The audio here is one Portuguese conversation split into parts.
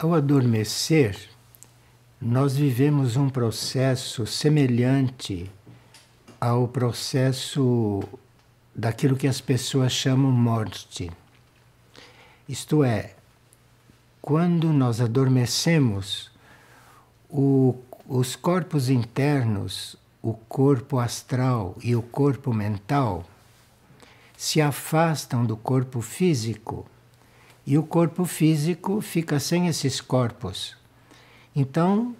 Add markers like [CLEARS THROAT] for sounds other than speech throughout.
Ao adormecer, nós vivemos um processo semelhante ao processo daquilo que as pessoas chamam morte. Isto é, quando nós adormecemos, o, os corpos internos, o corpo astral e o corpo mental, se afastam do corpo físico e o corpo físico fica sem esses corpos. Então,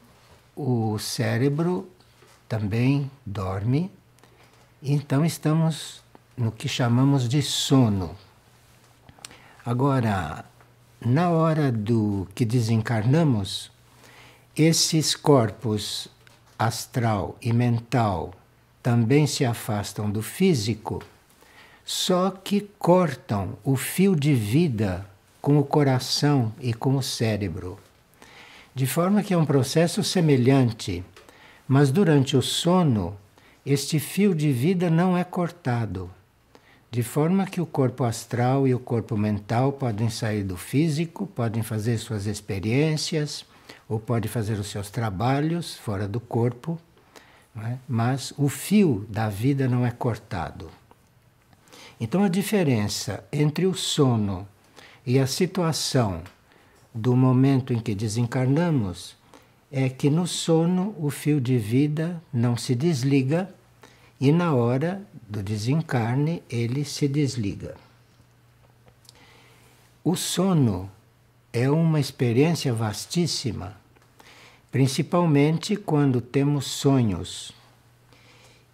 o cérebro também dorme, então estamos no que chamamos de sono. Agora, na hora do que desencarnamos, esses corpos astral e mental também se afastam do físico, só que cortam o fio de vida com o coração e com o cérebro. De forma que é um processo semelhante, mas durante o sono, este fio de vida não é cortado, de forma que o corpo astral e o corpo mental podem sair do físico, podem fazer suas experiências, ou podem fazer os seus trabalhos fora do corpo, é? mas o fio da vida não é cortado. Então a diferença entre o sono e a situação do momento em que desencarnamos é que no sono o fio de vida não se desliga e na hora do desencarne ele se desliga. O sono é uma experiência vastíssima, principalmente quando temos sonhos.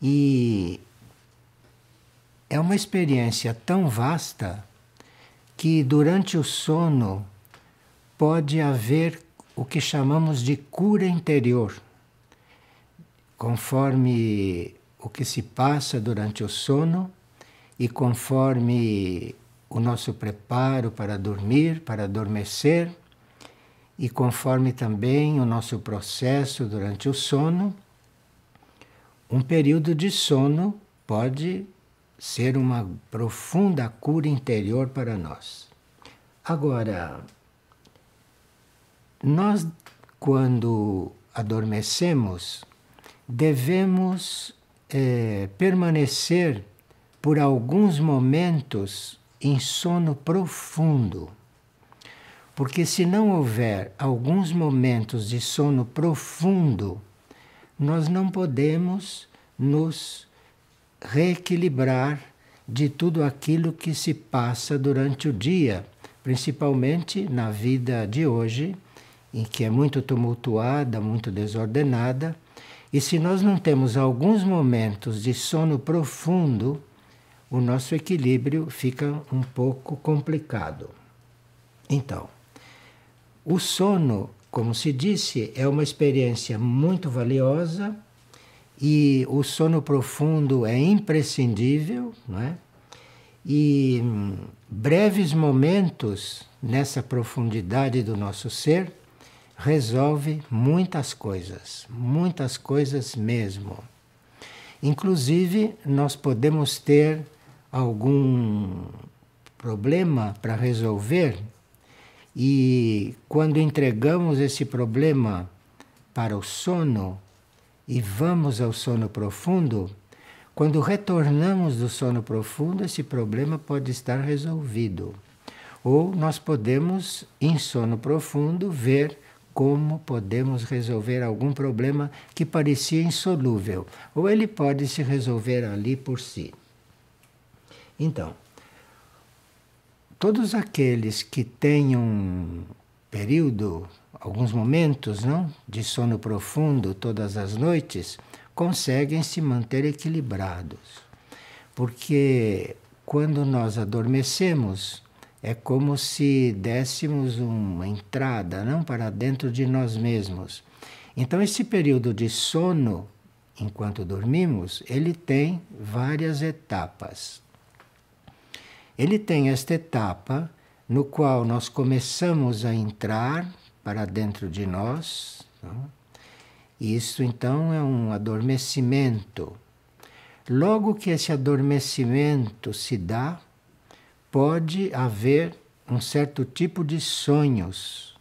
E é uma experiência tão vasta que durante o sono pode haver o que chamamos de cura interior. Conforme o que se passa durante o sono e conforme o nosso preparo para dormir, para adormecer, e conforme também o nosso processo durante o sono, um período de sono pode ser uma profunda cura interior para nós. Agora, nós, quando adormecemos, devemos é, permanecer por alguns momentos em sono profundo. Porque, se não houver alguns momentos de sono profundo, nós não podemos nos reequilibrar de tudo aquilo que se passa durante o dia, principalmente na vida de hoje, em que é muito tumultuada, muito desordenada. E se nós não temos alguns momentos de sono profundo, o nosso equilíbrio fica um pouco complicado. Então, o sono, como se disse, é uma experiência muito valiosa e o sono profundo é imprescindível, não é? E hum, breves momentos nessa profundidade do nosso ser resolve muitas coisas, muitas coisas mesmo. Inclusive, nós podemos ter algum problema para resolver e quando entregamos esse problema para o sono, e vamos ao sono profundo, quando retornamos do sono profundo, esse problema pode estar resolvido. Ou nós podemos, em sono profundo, ver como podemos resolver algum problema que parecia insolúvel, ou ele pode se resolver ali por si. Então, todos aqueles que têm um período alguns momentos não, de sono profundo todas as noites, conseguem se manter equilibrados. Porque quando nós adormecemos, é como se dessemos uma entrada não para dentro de nós mesmos. Então esse período de sono enquanto dormimos, ele tem várias etapas. Ele tem esta etapa no qual nós começamos a entrar para dentro de nós. Tá? Isso então é um adormecimento. Logo que esse adormecimento se dá, pode haver um certo tipo de sonhos,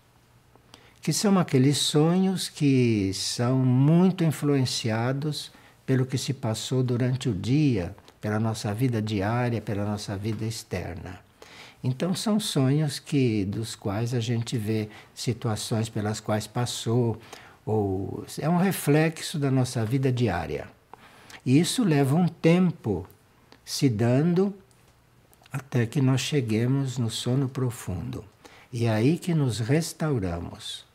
que são aqueles sonhos que são muito influenciados pelo que se passou durante o dia, pela nossa vida diária, pela nossa vida externa. Então são sonhos que dos quais a gente vê situações pelas quais passou ou é um reflexo da nossa vida diária. E isso leva um tempo se dando até que nós cheguemos no sono profundo. E é aí que nos restauramos.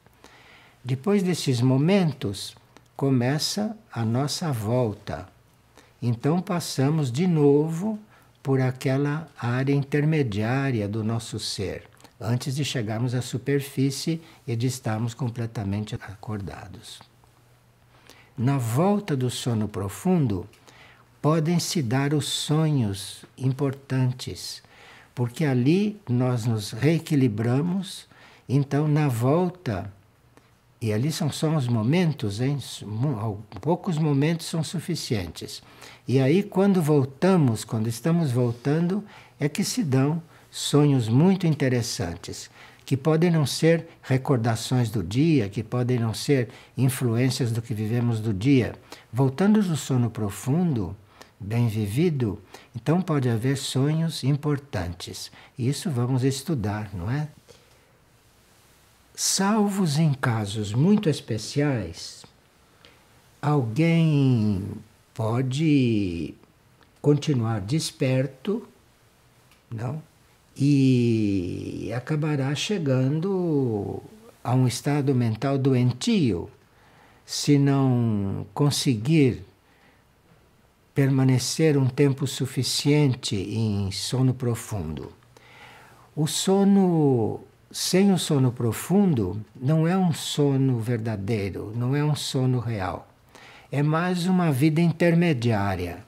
Depois desses momentos, começa a nossa volta. Então passamos de novo por aquela área intermediária do nosso ser, antes de chegarmos à superfície e de estarmos completamente acordados. Na volta do sono profundo, podem se dar os sonhos importantes, porque ali nós nos reequilibramos, então na volta e ali são só uns momentos, hein? poucos momentos são suficientes. E aí, quando voltamos, quando estamos voltando, é que se dão sonhos muito interessantes, que podem não ser recordações do dia, que podem não ser influências do que vivemos do dia. Voltando do sono profundo, bem vivido, então pode haver sonhos importantes. Isso vamos estudar, não é? Salvos em casos muito especiais, alguém pode continuar desperto, não? E acabará chegando a um estado mental doentio se não conseguir permanecer um tempo suficiente em sono profundo. O sono sem o sono profundo, não é um sono verdadeiro, não é um sono real. É mais uma vida intermediária.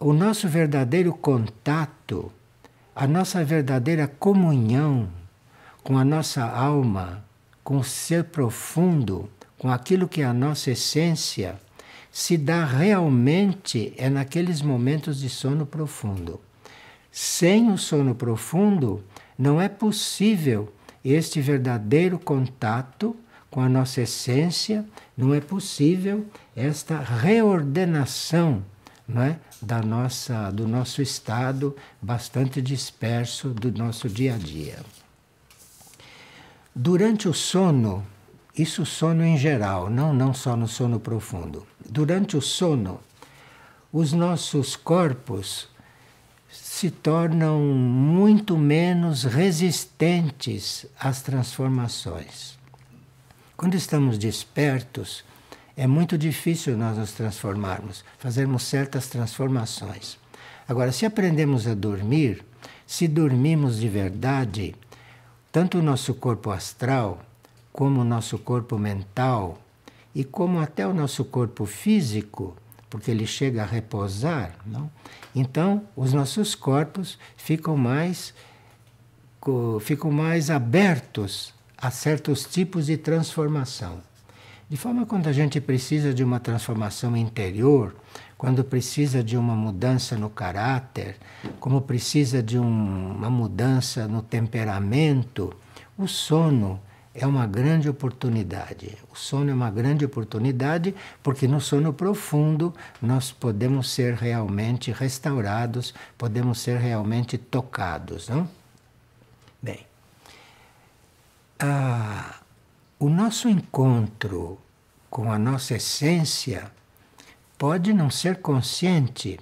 O nosso verdadeiro contato, a nossa verdadeira comunhão com a nossa alma, com o ser profundo, com aquilo que é a nossa essência, se dá realmente é naqueles momentos de sono profundo. Sem o sono profundo, não é possível este verdadeiro contato com a nossa essência, não é possível esta reordenação não é, da nossa, do nosso estado bastante disperso do nosso dia a dia. Durante o sono, isso sono em geral, não, não só no sono profundo, durante o sono, os nossos corpos se tornam muito menos resistentes às transformações. Quando estamos despertos, é muito difícil nós nos transformarmos, fazermos certas transformações. Agora, se aprendemos a dormir, se dormimos de verdade, tanto o nosso corpo astral, como o nosso corpo mental e como até o nosso corpo físico porque ele chega a repousar, não? Então, os nossos corpos ficam mais ficam mais abertos a certos tipos de transformação. De forma quando a gente precisa de uma transformação interior, quando precisa de uma mudança no caráter, como precisa de um, uma mudança no temperamento, o sono é uma grande oportunidade. O sono é uma grande oportunidade porque no sono profundo nós podemos ser realmente restaurados, podemos ser realmente tocados, não? Bem, ah, o nosso encontro com a nossa essência pode não ser consciente,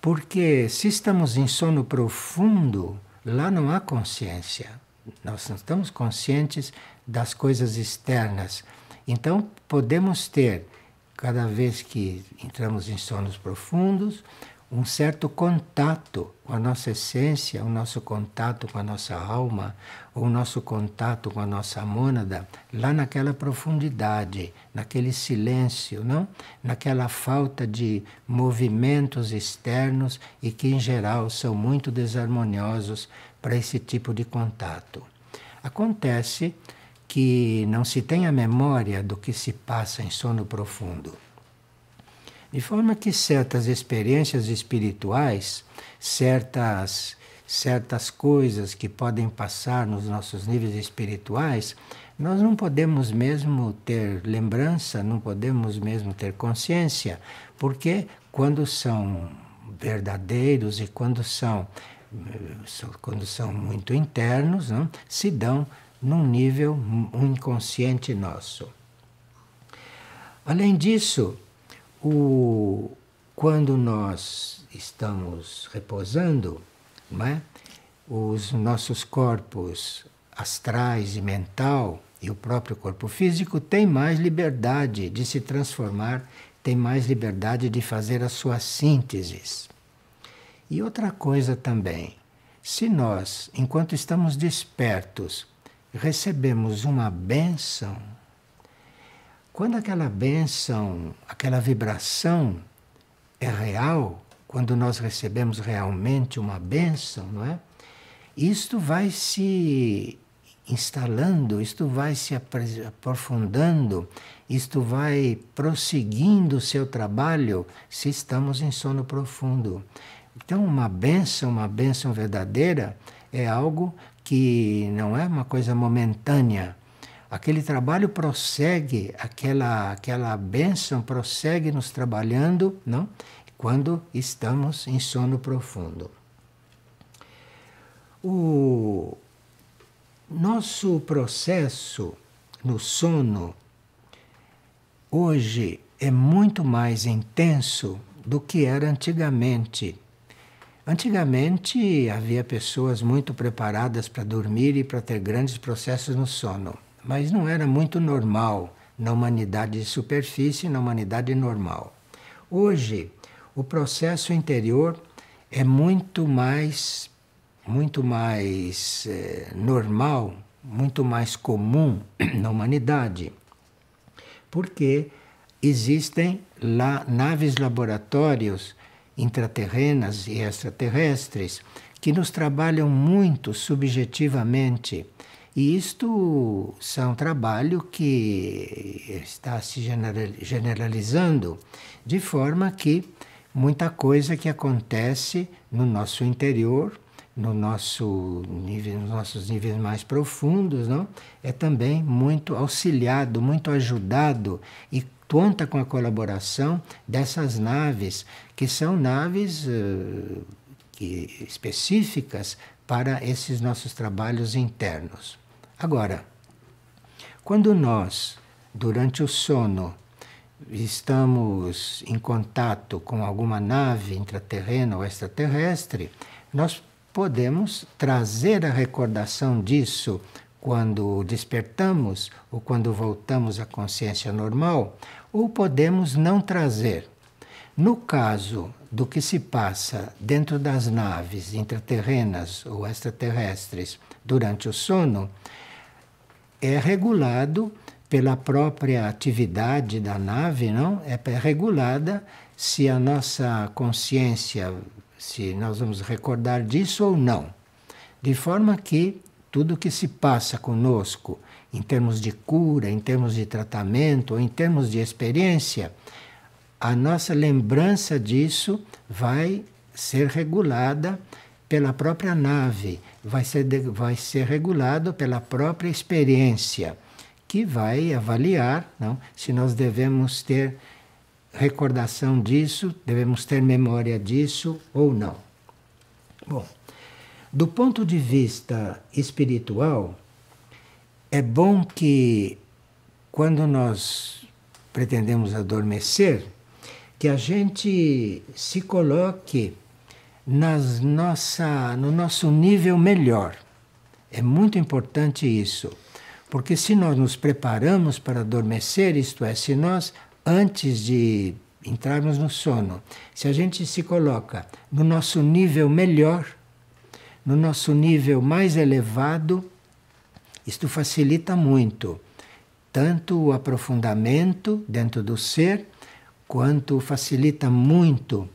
porque se estamos em sono profundo, lá não há consciência. Nós não estamos conscientes das coisas externas. Então, podemos ter, cada vez que entramos em sonos profundos, um certo contato com a nossa essência, o nosso contato com a nossa alma, o nosso contato com a nossa mônada lá naquela profundidade, naquele silêncio, não? Naquela falta de movimentos externos e que em geral são muito desarmoniosos para esse tipo de contato. Acontece que não se tem a memória do que se passa em sono profundo. De forma que certas experiências espirituais, certas certas coisas que podem passar nos nossos níveis espirituais, nós não podemos mesmo ter lembrança, não podemos mesmo ter consciência, porque quando são verdadeiros e quando são quando são muito internos, não, se dão num nível inconsciente nosso. Além disso, o, quando nós estamos repousando, não é? os nossos corpos astrais e mental e o próprio corpo físico têm mais liberdade de se transformar, têm mais liberdade de fazer as suas sínteses. E outra coisa também, se nós, enquanto estamos despertos, recebemos uma benção, quando aquela benção, aquela vibração é real, quando nós recebemos realmente uma bênção, não é? Isto vai se instalando, isto vai se aprofundando, isto vai prosseguindo o seu trabalho se estamos em sono profundo. Então, uma bênção, uma bênção verdadeira, é algo que não é uma coisa momentânea. Aquele trabalho prossegue, aquela, aquela bênção prossegue nos trabalhando, não? quando estamos em sono profundo. O nosso processo no sono hoje é muito mais intenso do que era antigamente. Antigamente havia pessoas muito preparadas para dormir e para ter grandes processos no sono, mas não era muito normal na humanidade de superfície, na humanidade normal. Hoje, o processo interior é muito mais, muito mais é, normal, muito mais comum [CLEARS THROAT] na humanidade, porque existem lá naves laboratórios intraterrenas e extraterrestres que nos trabalham muito subjetivamente. E isto é um trabalho que está se generalizando de forma que muita coisa que acontece no nosso interior, no nosso nível, nos nossos níveis mais profundos, não? É também muito auxiliado, muito ajudado e conta com a colaboração dessas naves, que são naves uh, que, específicas para esses nossos trabalhos internos. Agora, quando nós, durante o sono, estamos em contato com alguma nave intraterrena ou extraterrestre, nós podemos trazer a recordação disso quando despertamos ou quando voltamos à consciência normal, ou podemos não trazer. No caso do que se passa dentro das naves intraterrenas ou extraterrestres durante o sono, é regulado pela própria atividade da nave, não? É regulada se a nossa consciência, se nós vamos recordar disso ou não. De forma que tudo que se passa conosco, em termos de cura, em termos de tratamento, em termos de experiência, a nossa lembrança disso vai ser regulada pela própria nave, vai ser, vai ser regulado pela própria experiência que vai avaliar não, se nós devemos ter recordação disso, devemos ter memória disso ou não. Bom, do ponto de vista espiritual, é bom que quando nós pretendemos adormecer, que a gente se coloque nas nossa, no nosso nível melhor. É muito importante isso. Porque se nós nos preparamos para adormecer, isto é, se nós, antes de entrarmos no sono, se a gente se coloca no nosso nível melhor, no nosso nível mais elevado, isto facilita muito tanto o aprofundamento dentro do ser, quanto facilita muito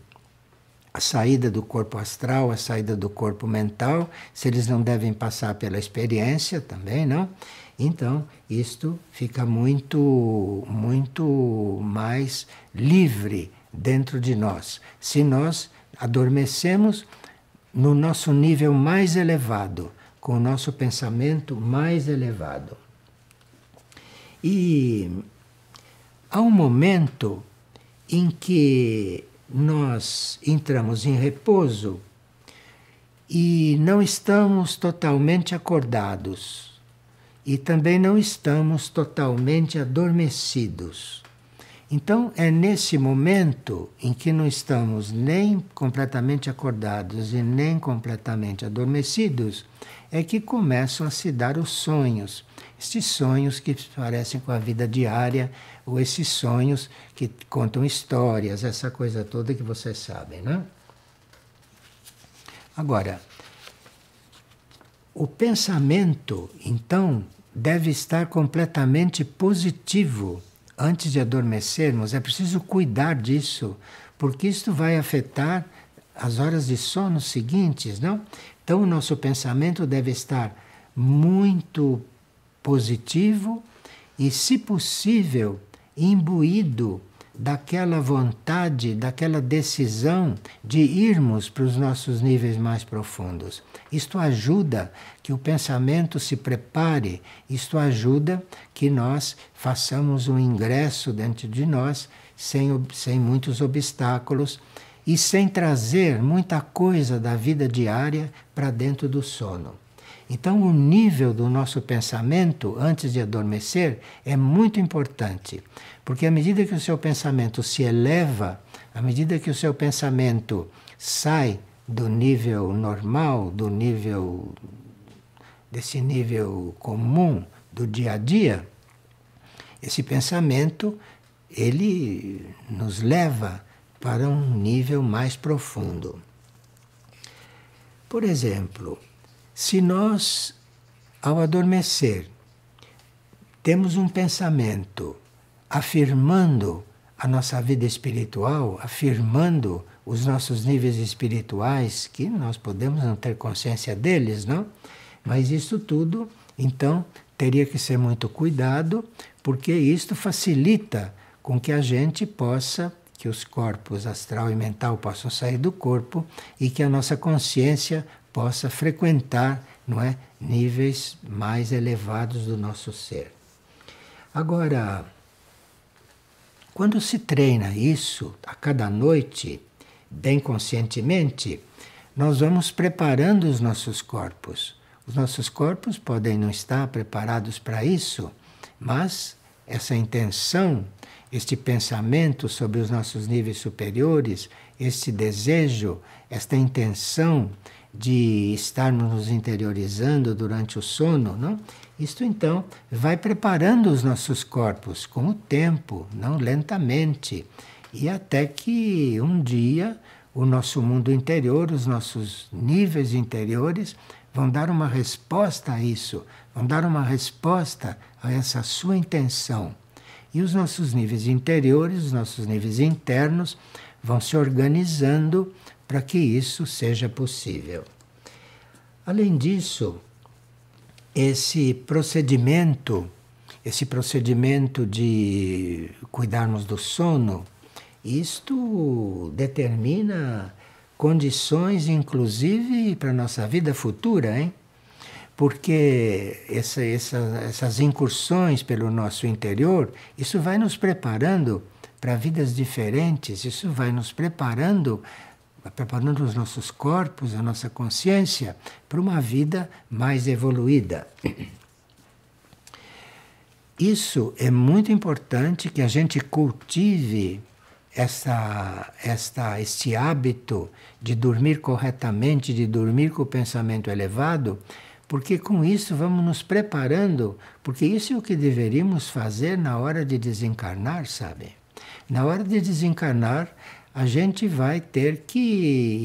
a saída do corpo astral, a saída do corpo mental, se eles não devem passar pela experiência também, não? Então, isto fica muito, muito mais livre dentro de nós. Se nós adormecemos no nosso nível mais elevado, com o nosso pensamento mais elevado. E há um momento em que nós entramos em repouso e não estamos totalmente acordados e também não estamos totalmente adormecidos. Então, é nesse momento em que não estamos nem completamente acordados e nem completamente adormecidos, é que começam a se dar os sonhos. Estes sonhos que parecem com a vida diária, ou esses sonhos que contam histórias, essa coisa toda que vocês sabem, né? Agora, o pensamento, então, deve estar completamente positivo. Antes de adormecermos, é preciso cuidar disso, porque isto vai afetar as horas de sono seguintes, não? Então, o nosso pensamento deve estar muito positivo e, se possível, imbuído daquela vontade, daquela decisão de irmos para os nossos níveis mais profundos. Isto ajuda que o pensamento se prepare, isto ajuda que nós façamos um ingresso dentro de nós sem, sem muitos obstáculos e sem trazer muita coisa da vida diária para dentro do sono. Então, o nível do nosso pensamento antes de adormecer é muito importante, porque à medida que o seu pensamento se eleva, à medida que o seu pensamento sai do nível normal, do nível desse nível comum do dia a dia, esse pensamento ele nos leva para um nível mais profundo. Por exemplo, se nós, ao adormecer, temos um pensamento afirmando a nossa vida espiritual, afirmando os nossos níveis espirituais, que nós podemos não ter consciência deles, não? Mas isso tudo, então, teria que ser muito cuidado, porque isto facilita com que a gente possa, que os corpos astral e mental possam sair do corpo e que a nossa consciência possa frequentar não é, níveis mais elevados do nosso ser. Agora, quando se treina isso a cada noite, bem conscientemente, nós vamos preparando os nossos corpos. Os nossos corpos podem não estar preparados para isso, mas essa intenção, este pensamento sobre os nossos níveis superiores, este desejo, esta intenção de estarmos nos interiorizando durante o sono, não? Isto então vai preparando os nossos corpos com o tempo, não lentamente, e até que um dia o nosso mundo interior, os nossos níveis interiores vão dar uma resposta a isso, vão dar uma resposta a essa sua intenção. E os nossos níveis interiores, os nossos níveis internos vão se organizando para que isso seja possível. Além disso, esse procedimento, esse procedimento de cuidarmos do sono, isto determina condições, inclusive, para a nossa vida futura, hein? porque essa, essa, essas incursões pelo nosso interior, isso vai nos preparando para vidas diferentes, isso vai nos preparando preparando os nossos corpos, a nossa consciência para uma vida mais evoluída. Isso é muito importante que a gente cultive essa, esta, este hábito de dormir corretamente, de dormir com o pensamento elevado, porque com isso vamos nos preparando, porque isso é o que deveríamos fazer na hora de desencarnar, sabe? Na hora de desencarnar, a gente vai ter que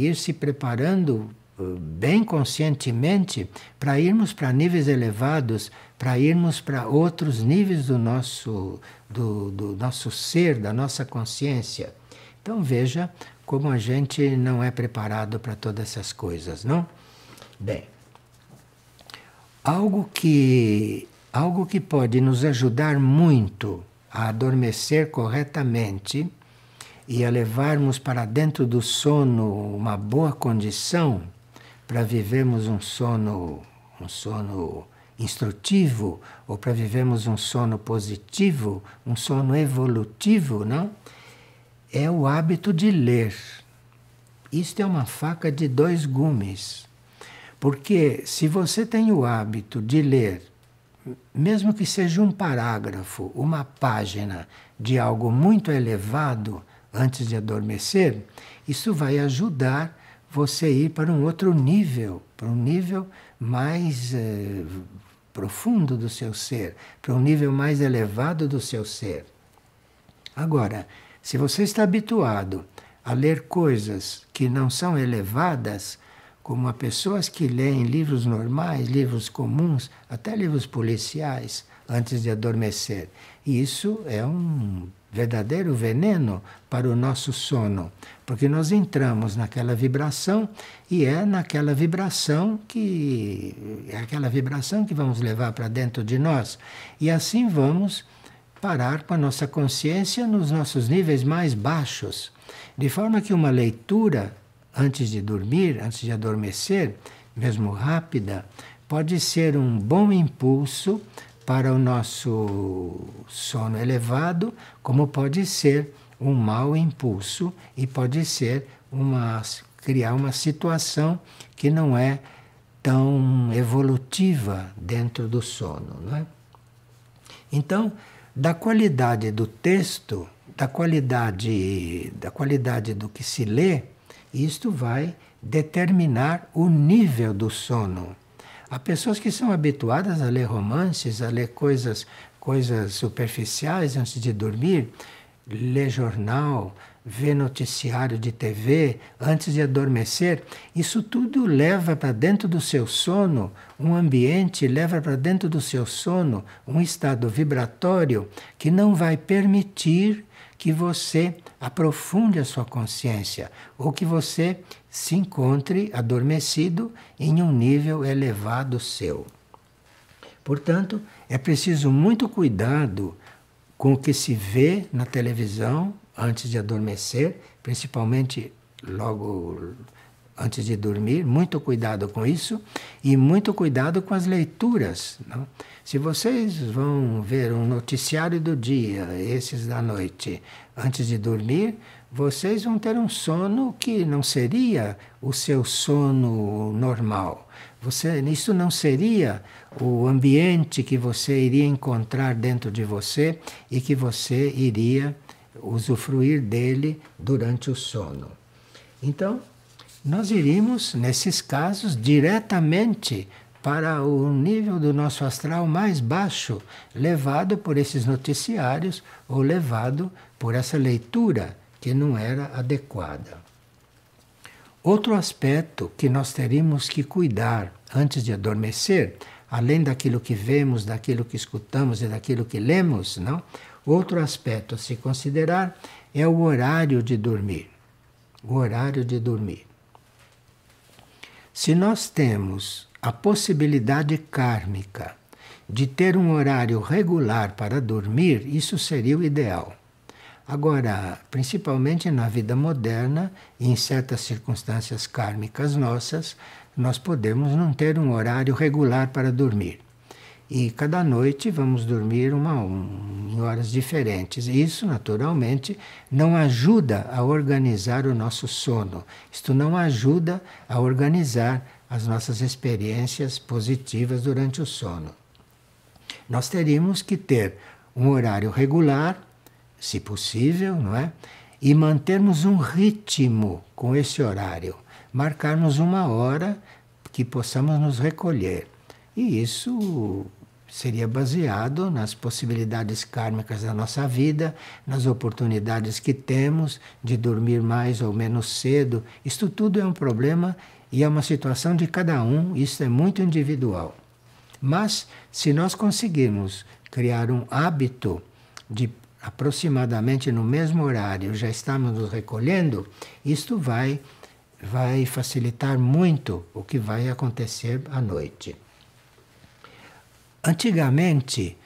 ir se preparando eh, bem conscientemente para irmos para níveis elevados, para irmos para outros níveis do nosso, do, do nosso ser, da nossa consciência. Então veja como a gente não é preparado para todas essas coisas, não? Bem, algo que, algo que pode nos ajudar muito a adormecer corretamente e a levarmos para dentro do sono uma boa condição para vivermos um sono, um sono instrutivo ou para vivermos um sono positivo, um sono evolutivo, não? É o hábito de ler. Isto é uma faca de dois gumes. Porque se você tem o hábito de ler, mesmo que seja um parágrafo, uma página de algo muito elevado, antes de adormecer, isso vai ajudar você a ir para um outro nível, para um nível mais eh, profundo do seu ser, para um nível mais elevado do seu ser. Agora, se você está habituado a ler coisas que não são elevadas, como as pessoas que leem livros normais, livros comuns, até livros policiais, antes de adormecer. isso é um verdadeiro veneno para o nosso sono, porque nós entramos naquela vibração e é naquela vibração que é aquela vibração que vamos levar para dentro de nós e assim vamos parar com a nossa consciência nos nossos níveis mais baixos, de forma que uma leitura antes de dormir, antes de adormecer, mesmo rápida, pode ser um bom impulso para o nosso sono elevado, como pode ser um mau impulso e pode ser uma criar uma situação que não é tão evolutiva dentro do sono, não é? Então, da qualidade do texto, da qualidade da qualidade do que se lê, isto vai determinar o nível do sono. Há pessoas que são habituadas a ler romances, a ler coisas, coisas superficiais antes de dormir, ler jornal, ver noticiário de TV antes de adormecer, isso tudo leva para dentro do seu sono um ambiente, leva para dentro do seu sono um estado vibratório que não vai permitir que você aprofunde a sua consciência ou que você se encontre adormecido em um nível elevado seu. Portanto, é preciso muito cuidado com o que se vê na televisão antes de adormecer, principalmente logo antes de dormir, muito cuidado com isso e muito cuidado com as leituras. Não? Se vocês vão ver um noticiário do dia, esses da noite, antes de dormir, vocês vão ter um sono que não seria o seu sono normal. Você, isso não seria o ambiente que você iria encontrar dentro de você e que você iria usufruir dele durante o sono. Então, nós iríamos, nesses casos, diretamente para o nível do nosso astral mais baixo, levado por esses noticiários ou levado por essa leitura que não era adequada. Outro aspecto que nós teríamos que cuidar antes de adormecer, além daquilo que vemos, daquilo que escutamos e daquilo que lemos, não? Outro aspecto a se considerar é o horário de dormir. O horário de dormir. Se nós temos a possibilidade kármica de ter um horário regular para dormir, isso seria o ideal. Agora, principalmente na vida moderna, em certas circunstâncias kármicas nossas, nós podemos não ter um horário regular para dormir. E cada noite vamos dormir uma, um, em horas diferentes. Isso, naturalmente, não ajuda a organizar o nosso sono. Isto não ajuda a organizar as nossas experiências positivas durante o sono. Nós teríamos que ter um horário regular, se possível, não é? E mantermos um ritmo com esse horário, marcarmos uma hora que possamos nos recolher. E isso seria baseado nas possibilidades kármicas da nossa vida, nas oportunidades que temos de dormir mais ou menos cedo. Isto tudo é um problema e é uma situação de cada um, isso é muito individual. Mas se nós conseguirmos criar um hábito de aproximadamente no mesmo horário já estamos nos recolhendo, isto vai vai facilitar muito o que vai acontecer à noite. Antigamente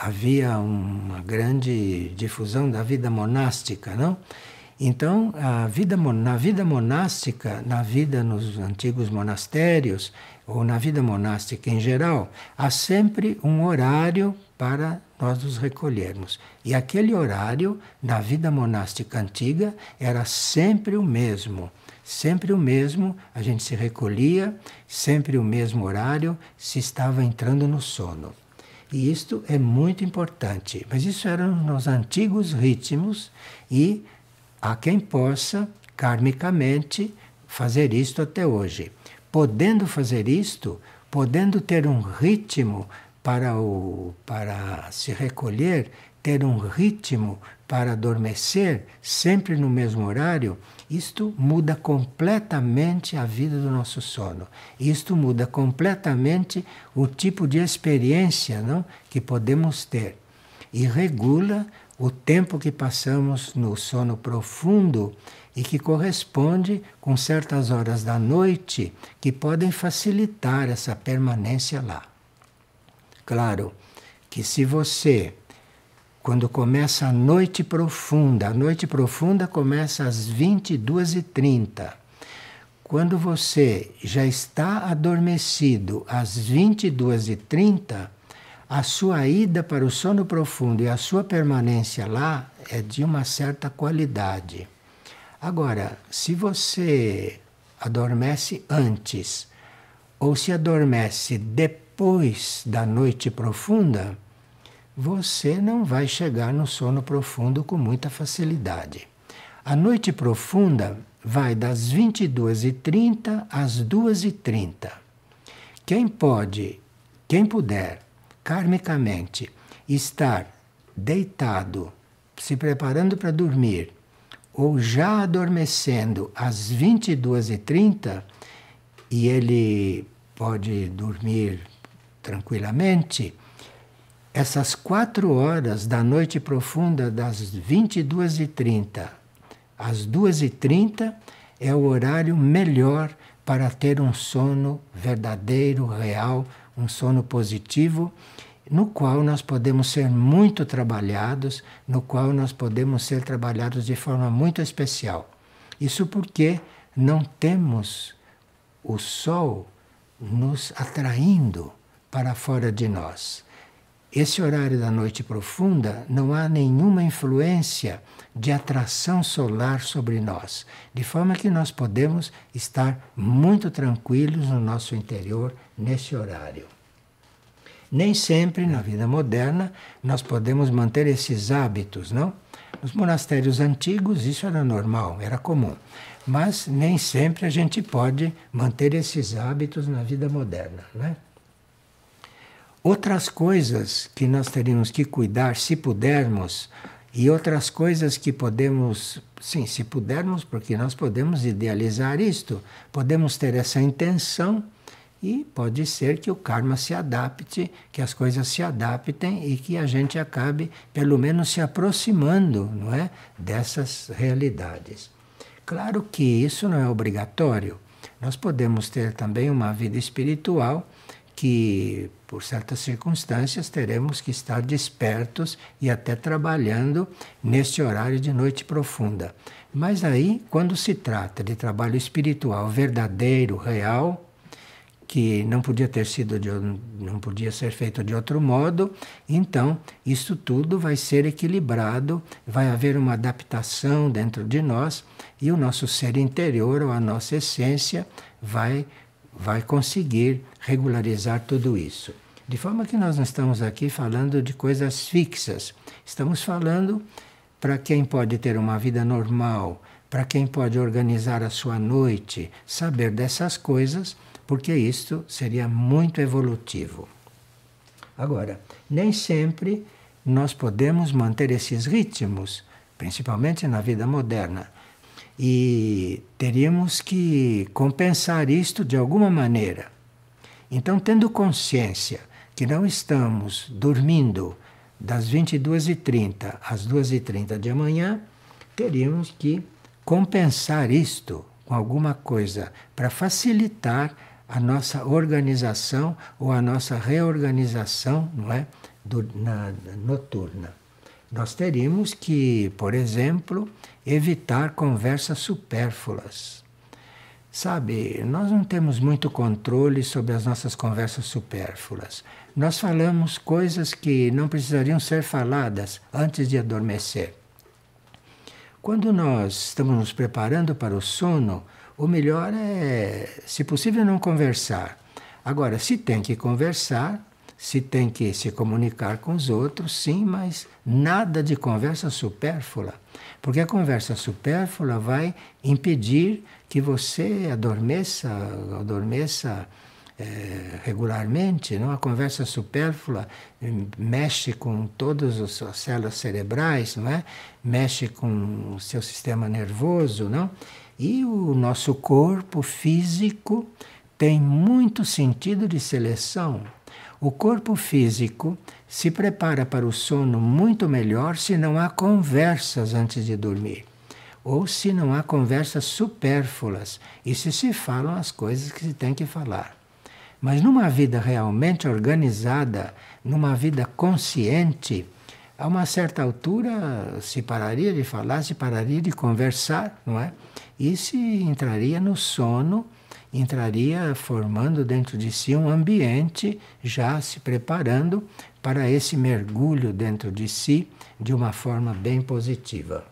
havia uma grande difusão da vida monástica, não? Então, a vida, na vida monástica, na vida nos antigos monastérios, ou na vida monástica em geral, há sempre um horário para nós nos recolhermos. E aquele horário, na vida monástica antiga, era sempre o mesmo. Sempre o mesmo, a gente se recolhia, sempre o mesmo horário, se estava entrando no sono. E isto é muito importante. Mas isso eram nos antigos ritmos e Há quem possa, karmicamente, fazer isto até hoje. Podendo fazer isto, podendo ter um ritmo para, o, para se recolher, ter um ritmo para adormecer, sempre no mesmo horário, isto muda completamente a vida do nosso sono. Isto muda completamente o tipo de experiência não, que podemos ter. E regula o tempo que passamos no sono profundo e que corresponde com certas horas da noite que podem facilitar essa permanência lá. Claro que se você, quando começa a noite profunda, a noite profunda começa às 22h30. Quando você já está adormecido às 22h30, a sua ida para o sono profundo e a sua permanência lá é de uma certa qualidade. Agora, se você adormece antes ou se adormece depois da noite profunda, você não vai chegar no sono profundo com muita facilidade. A noite profunda vai das 22h30 às 2h30. Quem pode, quem puder, karmicamente estar deitado, se preparando para dormir, ou já adormecendo às 22h30, e ele pode dormir tranquilamente, essas quatro horas da noite profunda, das 22h30 às 2h30, é o horário melhor para ter um sono verdadeiro, real, um sono positivo, no qual nós podemos ser muito trabalhados, no qual nós podemos ser trabalhados de forma muito especial. Isso porque não temos o sol nos atraindo para fora de nós. Esse horário da noite profunda não há nenhuma influência de atração solar sobre nós, de forma que nós podemos estar muito tranquilos no nosso interior nesse horário. Nem sempre na vida moderna nós podemos manter esses hábitos, não? Nos monastérios antigos isso era normal, era comum, mas nem sempre a gente pode manter esses hábitos na vida moderna, né? Outras coisas que nós teríamos que cuidar, se pudermos, e outras coisas que podemos, sim, se pudermos, porque nós podemos idealizar isto, podemos ter essa intenção e pode ser que o karma se adapte, que as coisas se adaptem e que a gente acabe pelo menos se aproximando, não é, dessas realidades. Claro que isso não é obrigatório. Nós podemos ter também uma vida espiritual que, por certas circunstâncias, teremos que estar despertos e até trabalhando neste horário de noite profunda. Mas aí, quando se trata de trabalho espiritual verdadeiro, real, que não podia ter sido de, não podia ser feito de outro modo, então isso tudo vai ser equilibrado, vai haver uma adaptação dentro de nós e o nosso ser interior ou a nossa essência vai vai conseguir regularizar tudo isso. De forma que nós não estamos aqui falando de coisas fixas, estamos falando para quem pode ter uma vida normal, para quem pode organizar a sua noite, saber dessas coisas, porque isto seria muito evolutivo. Agora, nem sempre nós podemos manter esses ritmos, principalmente na vida moderna. E teríamos que compensar isto de alguma maneira. Então, tendo consciência que não estamos dormindo das 22h30 às 2h30 de manhã, teríamos que compensar isto com alguma coisa para facilitar a nossa organização ou a nossa reorganização não é, Do, na, noturna. Nós teríamos que, por exemplo, evitar conversas supérfluas. Sabe, nós não temos muito controle sobre as nossas conversas supérfluas. Nós falamos coisas que não precisariam ser faladas antes de adormecer. Quando nós estamos nos preparando para o sono, o melhor é, se possível, não conversar. Agora, se tem que conversar, se tem que se comunicar com os outros, sim, mas nada de conversa supérflua, porque a conversa supérflua vai impedir que você adormeça, adormeça é, regularmente. Não? A conversa supérflua hum, mexe com todas as suas células cerebrais, não é? mexe com o seu sistema nervoso, não? E o nosso corpo físico tem muito sentido de seleção o corpo físico se prepara para o sono muito melhor se não há conversas antes de dormir, ou se não há conversas supérfluas e se se falam as coisas que se tem que falar. Mas numa vida realmente organizada, numa vida consciente, a uma certa altura se pararia de falar, se pararia de conversar, não é? E se entraria no sono entraria formando dentro de si um ambiente já se preparando para esse mergulho dentro de si de uma forma bem positiva.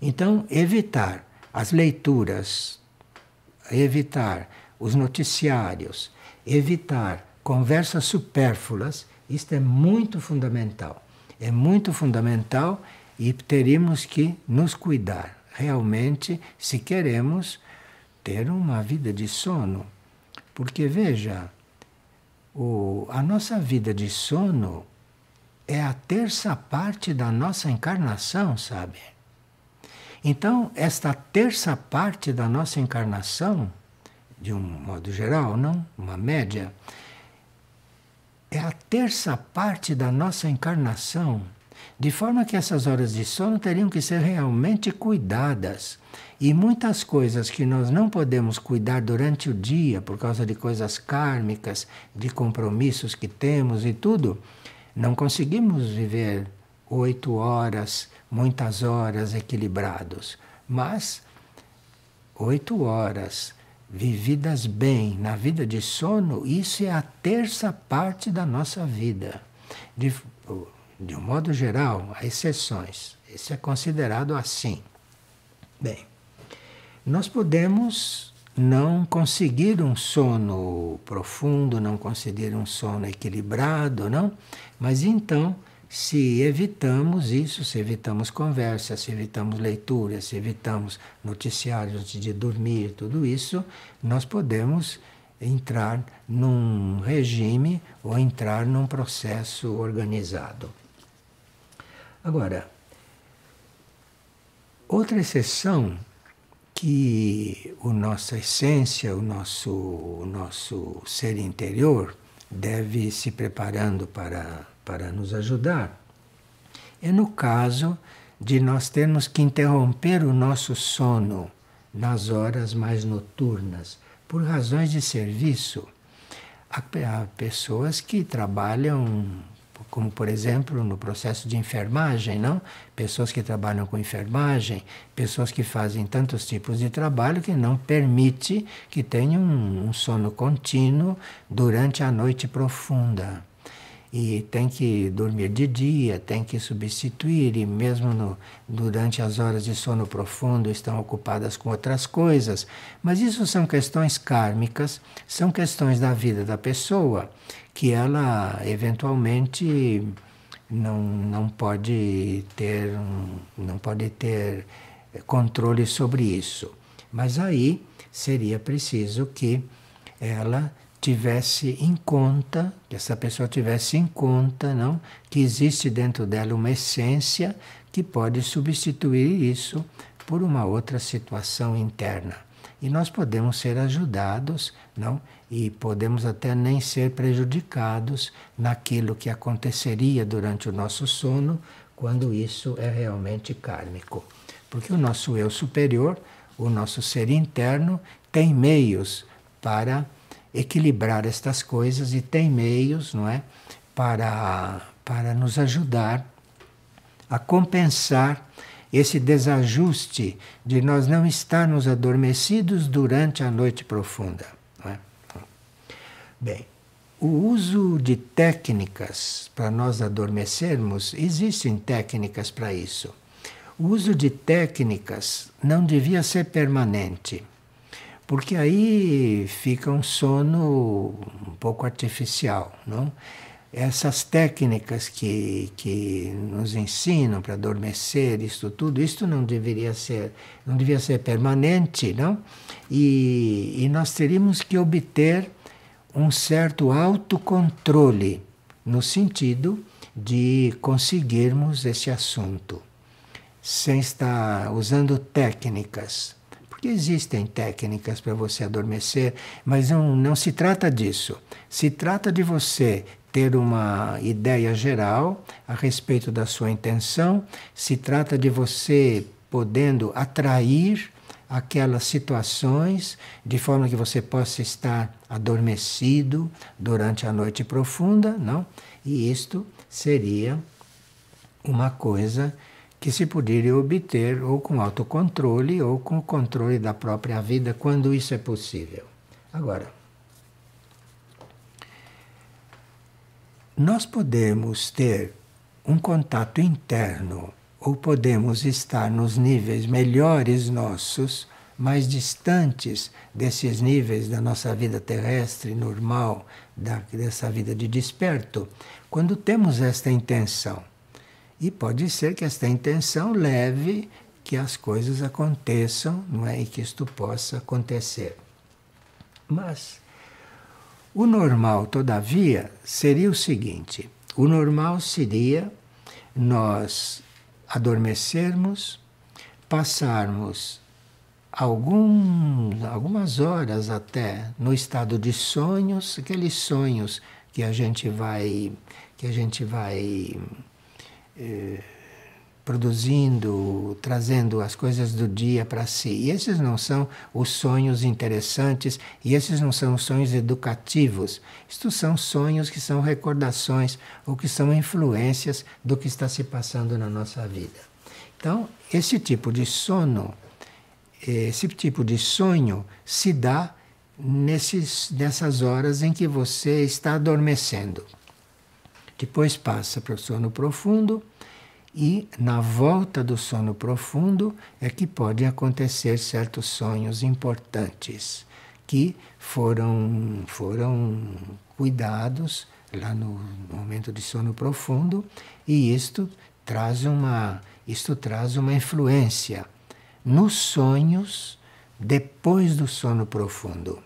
Então, evitar as leituras, evitar os noticiários, evitar conversas supérfluas, isto é muito fundamental. É muito fundamental e teríamos que nos cuidar realmente se queremos ter uma vida de sono. Porque veja, o, a nossa vida de sono é a terça parte da nossa encarnação, sabe? Então, esta terça parte da nossa encarnação, de um modo geral, não? Uma média, é a terça parte da nossa encarnação de forma que essas horas de sono teriam que ser realmente cuidadas. E muitas coisas que nós não podemos cuidar durante o dia, por causa de coisas kármicas, de compromissos que temos e tudo, não conseguimos viver oito horas, muitas horas equilibrados. Mas oito horas vividas bem na vida de sono, isso é a terça parte da nossa vida. De de um modo geral, há exceções. Isso é considerado assim. Bem, nós podemos não conseguir um sono profundo, não conseguir um sono equilibrado, não? Mas então, se evitamos isso, se evitamos conversas, se evitamos leitura, se evitamos noticiários antes de dormir, tudo isso, nós podemos entrar num regime ou entrar num processo organizado. Agora, outra exceção que a nossa essência, o nosso, o nosso ser interior deve se preparando para, para nos ajudar, é no caso de nós termos que interromper o nosso sono nas horas mais noturnas, por razões de serviço. há pessoas que trabalham como por exemplo no processo de enfermagem, não? Pessoas que trabalham com enfermagem, pessoas que fazem tantos tipos de trabalho que não permite que tenham um, um sono contínuo durante a noite profunda e tem que dormir de dia, tem que substituir, e mesmo no, durante as horas de sono profundo estão ocupadas com outras coisas. Mas isso são questões kármicas, são questões da vida da pessoa que ela eventualmente não, não pode ter não pode ter controle sobre isso. Mas aí seria preciso que ela tivesse em conta, que essa pessoa tivesse em conta, não, que existe dentro dela uma essência que pode substituir isso por uma outra situação interna. E nós podemos ser ajudados, não, e podemos até nem ser prejudicados naquilo que aconteceria durante o nosso sono, quando isso é realmente kármico. Porque o nosso eu superior, o nosso ser interno tem meios para equilibrar estas coisas e tem meios, não é, para para nos ajudar a compensar esse desajuste de nós não estarmos adormecidos durante a noite profunda. É? Bem, o uso de técnicas para nós adormecermos, existem técnicas para isso. O uso de técnicas não devia ser permanente porque aí fica um sono um pouco artificial, não? Essas técnicas que, que nos ensinam para adormecer, isso tudo, isso não deveria ser, não devia ser permanente, não? E, e nós teríamos que obter um certo autocontrole no sentido de conseguirmos esse assunto, sem estar usando técnicas porque existem técnicas para você adormecer, mas não, não se trata disso. Se trata de você ter uma ideia geral a respeito da sua intenção, se trata de você podendo atrair aquelas situações de forma que você possa estar adormecido durante a noite profunda, não? E isto seria uma coisa que se poderia obter ou com autocontrole ou com controle da própria vida, quando isso é possível. Agora, nós podemos ter um contato interno ou podemos estar nos níveis melhores nossos, mais distantes desses níveis da nossa vida terrestre normal, da, dessa vida de desperto, quando temos esta intenção. E pode ser que esta intenção leve que as coisas aconteçam, não é? E que isto possa acontecer. Mas o normal, todavia, seria o seguinte: o normal seria nós adormecermos, passarmos algum, algumas horas até no estado de sonhos, aqueles sonhos que a gente vai que a gente vai eh, produzindo, trazendo as coisas do dia para si. E esses não são os sonhos interessantes e esses não são os sonhos educativos. Isto são sonhos que são recordações ou que são influências do que está se passando na nossa vida. Então, esse tipo de sono, esse tipo de sonho se dá nesses, nessas horas em que você está adormecendo. Depois passa para o sono profundo e na volta do sono profundo é que podem acontecer certos sonhos importantes que foram foram cuidados lá no momento de sono profundo e isto traz uma isto traz uma influência nos sonhos depois do sono profundo.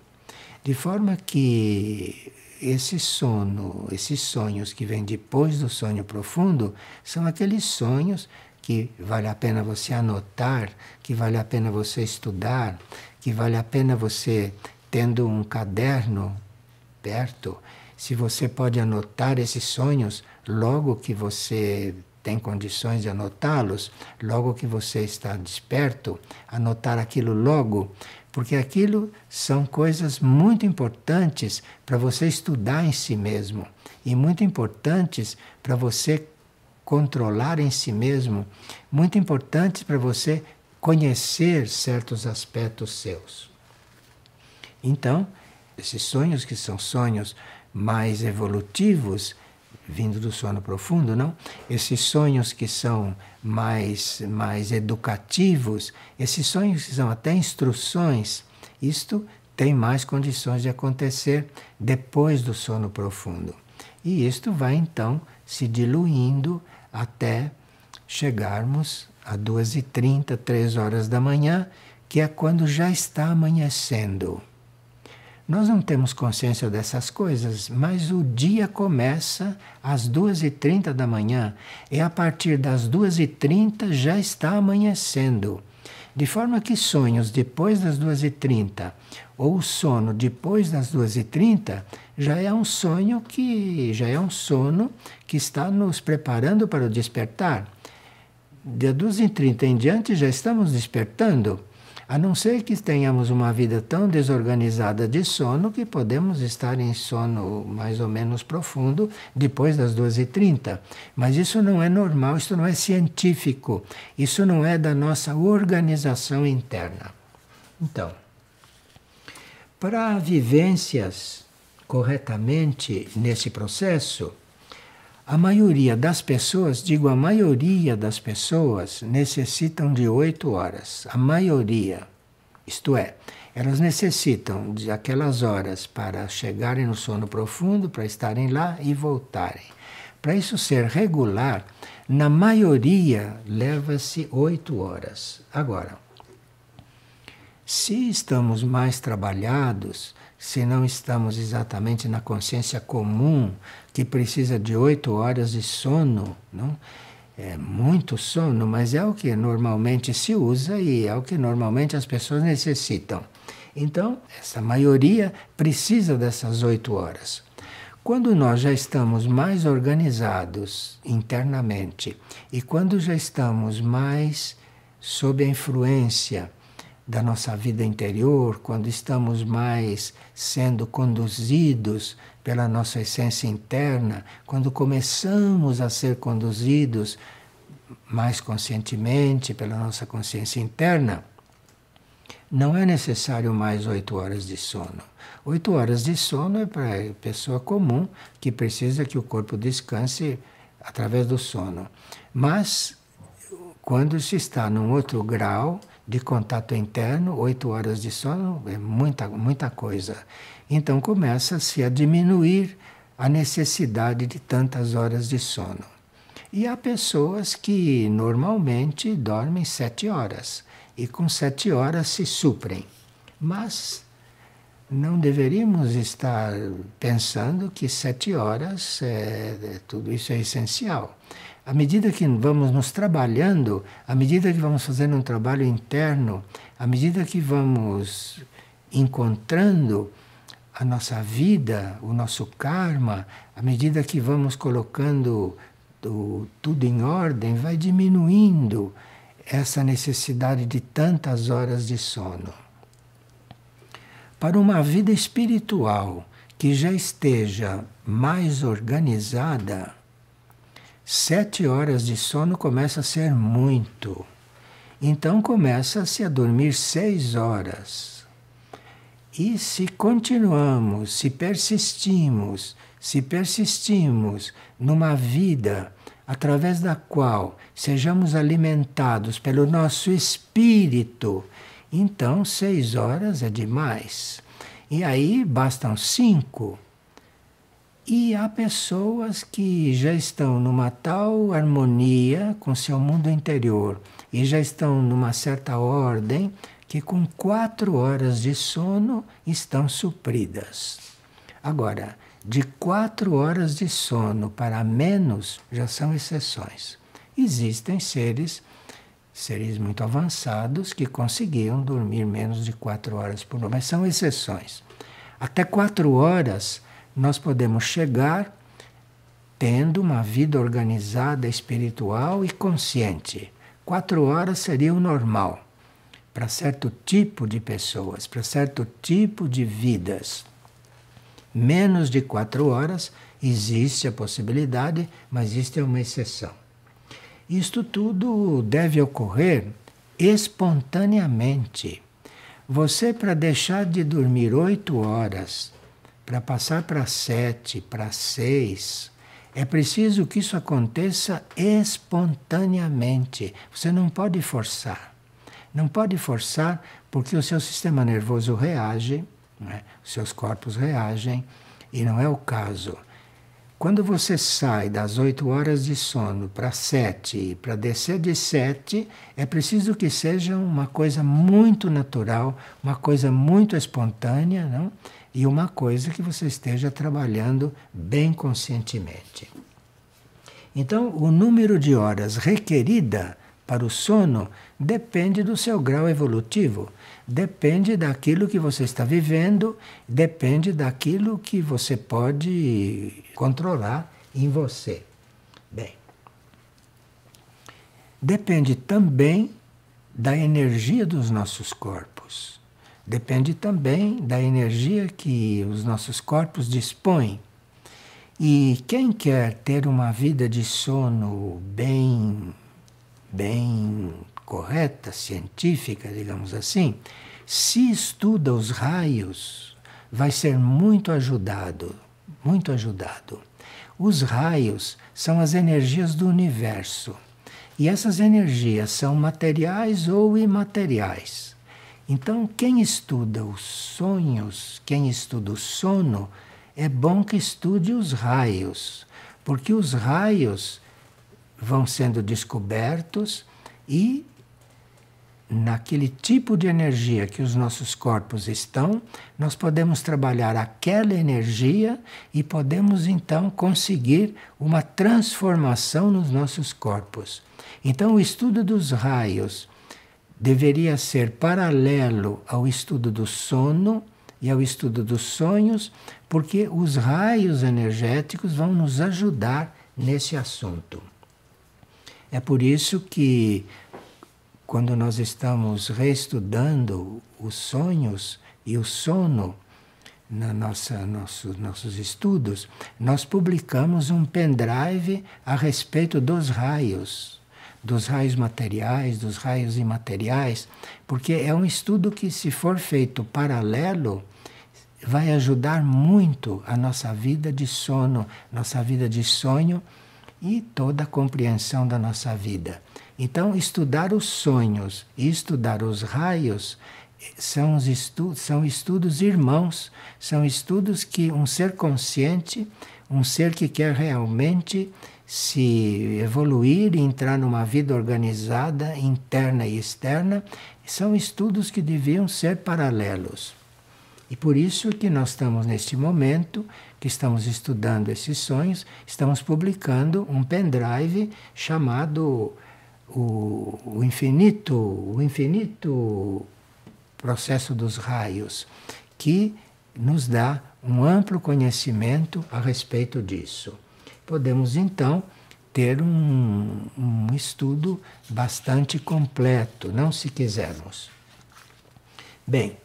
De forma que esse sono, esses sonhos que vêm depois do sonho profundo, são aqueles sonhos que vale a pena você anotar, que vale a pena você estudar, que vale a pena você, tendo um caderno perto, se você pode anotar esses sonhos logo que você tem condições de anotá-los, logo que você está desperto, anotar aquilo logo, porque aquilo são coisas muito importantes para você estudar em si mesmo e muito importantes para você controlar em si mesmo, muito importantes para você conhecer certos aspectos seus. Então, esses sonhos que são sonhos mais evolutivos, vindo do sono profundo, não? Esses sonhos que são mais, mais educativos, esses sonhos que são até instruções, isto tem mais condições de acontecer depois do sono profundo. E isto vai então se diluindo até chegarmos a 2h30, 3 horas da manhã, que é quando já está amanhecendo. Nós não temos consciência dessas coisas, mas o dia começa às 2h30 da manhã e a partir das 2h30 já está amanhecendo. De forma que sonhos depois das 2h30 ou sono depois das 2h30 já é um sonho que já é um sono que está nos preparando para o despertar. De 2h30 em diante já estamos despertando. A não ser que tenhamos uma vida tão desorganizada de sono que podemos estar em sono mais ou menos profundo depois das 12h30. Mas isso não é normal, isso não é científico, isso não é da nossa organização interna. Então, para vivências corretamente nesse processo, a maioria das pessoas, digo a maioria das pessoas, necessitam de oito horas. A maioria. Isto é, elas necessitam de aquelas horas para chegarem no sono profundo, para estarem lá e voltarem. Para isso ser regular, na maioria leva-se oito horas. Agora, se estamos mais trabalhados, se não estamos exatamente na consciência comum, que precisa de oito horas de sono, não? É muito sono, mas é o que normalmente se usa e é o que normalmente as pessoas necessitam. Então, essa maioria precisa dessas oito horas. Quando nós já estamos mais organizados internamente e quando já estamos mais sob a influência da nossa vida interior, quando estamos mais sendo conduzidos pela nossa essência interna, quando começamos a ser conduzidos mais conscientemente pela nossa consciência interna, não é necessário mais oito horas de sono. Oito horas de sono é para pessoa comum que precisa que o corpo descanse através do sono. Mas quando se está num outro grau, de contato interno, oito horas de sono é muita, muita coisa. Então começa-se a diminuir a necessidade de tantas horas de sono. E há pessoas que normalmente dormem sete horas e com sete horas se suprem. Mas não deveríamos estar pensando que sete horas, é, é tudo isso é essencial à medida que vamos nos trabalhando, à medida que vamos fazendo um trabalho interno, à medida que vamos encontrando a nossa vida, o nosso karma, à medida que vamos colocando tudo em ordem, vai diminuindo essa necessidade de tantas horas de sono. Para uma vida espiritual que já esteja mais organizada, Sete horas de sono começa a ser muito. Então começa-se a dormir seis horas. E se continuamos, se persistimos, se persistimos numa vida através da qual sejamos alimentados pelo nosso espírito, então seis horas é demais. E aí bastam cinco e há pessoas que já estão numa tal harmonia com seu mundo interior e já estão numa certa ordem que com quatro horas de sono estão supridas. Agora, de quatro horas de sono para menos já são exceções. Existem seres, seres muito avançados, que conseguiam dormir menos de quatro horas por noite, mas são exceções. Até quatro horas nós podemos chegar tendo uma vida organizada, espiritual e consciente. Quatro horas seria o normal para certo tipo de pessoas, para certo tipo de vidas. Menos de quatro horas existe a possibilidade, mas isto é uma exceção. Isto tudo deve ocorrer espontaneamente. Você, para deixar de dormir oito horas para passar para sete, para seis, é preciso que isso aconteça espontaneamente. Você não pode forçar. Não pode forçar porque o seu sistema nervoso reage, né? os seus corpos reagem, e não é o caso. Quando você sai das oito horas de sono para sete para descer de sete é preciso que seja uma coisa muito natural, uma coisa muito espontânea, não? e uma coisa que você esteja trabalhando bem conscientemente. Então, o número de horas requerida para o sono depende do seu grau evolutivo, depende daquilo que você está vivendo, depende daquilo que você pode controlar em você. Bem, depende também da energia dos nossos corpos. Depende também da energia que os nossos corpos dispõem. E quem quer ter uma vida de sono bem, bem correta, científica, digamos assim, se estuda os raios, vai ser muito ajudado, muito ajudado. Os raios são as energias do universo. E essas energias são materiais ou imateriais. Então, quem estuda os sonhos, quem estuda o sono, é bom que estude os raios, porque os raios vão sendo descobertos e naquele tipo de energia que os nossos corpos estão, nós podemos trabalhar aquela energia e podemos então conseguir uma transformação nos nossos corpos. Então, o estudo dos raios deveria ser paralelo ao estudo do sono e ao estudo dos sonhos, porque os raios energéticos vão nos ajudar nesse assunto. É por isso que, quando nós estamos reestudando os sonhos e o sono, na nossa, nosso, nossos estudos, nós publicamos um pendrive a respeito dos raios dos raios materiais, dos raios imateriais, porque é um estudo que, se for feito paralelo, vai ajudar muito a nossa vida de sono, nossa vida de sonho e toda a compreensão da nossa vida. Então, estudar os sonhos e estudar os raios são, os estu são estudos irmãos, são estudos que um ser consciente, um ser que quer realmente se evoluir e entrar numa vida organizada interna e externa, são estudos que deviam ser paralelos. E por isso que nós estamos neste momento, que estamos estudando esses sonhos, estamos publicando um pendrive chamado o, o infinito, o infinito processo dos raios, que nos dá um amplo conhecimento a respeito disso podemos então ter um, um estudo bastante completo, não se quisermos. Bem,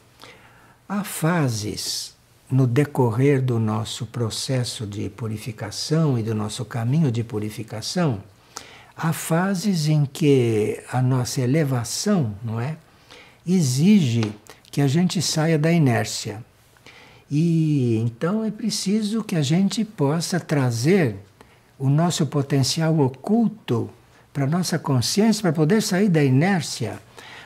há fases no decorrer do nosso processo de purificação e do nosso caminho de purificação, há fases em que a nossa elevação, não é, exige que a gente saia da inércia. E então é preciso que a gente possa trazer o nosso potencial oculto para a nossa consciência, para poder sair da inércia.